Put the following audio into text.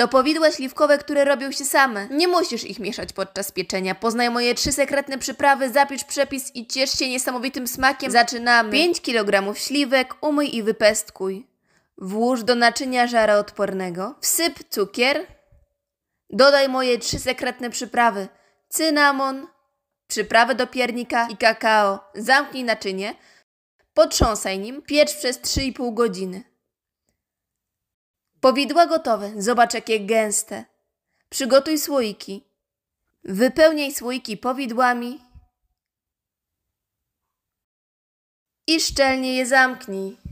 To powidła śliwkowe, które robią się same. Nie musisz ich mieszać podczas pieczenia. Poznaj moje trzy sekretne przyprawy, zapisz przepis i ciesz się niesamowitym smakiem. Zaczynamy. 5 kg śliwek, umyj i wypestkuj. Włóż do naczynia żaroodpornego. Wsyp cukier. Dodaj moje trzy sekretne przyprawy. Cynamon, przyprawę do piernika i kakao. Zamknij naczynie. Potrząsaj nim. Piecz przez 3,5 godziny. Powidła gotowe, zobacz jakie gęste. Przygotuj słoiki. Wypełniaj słoiki powidłami i szczelnie je zamknij.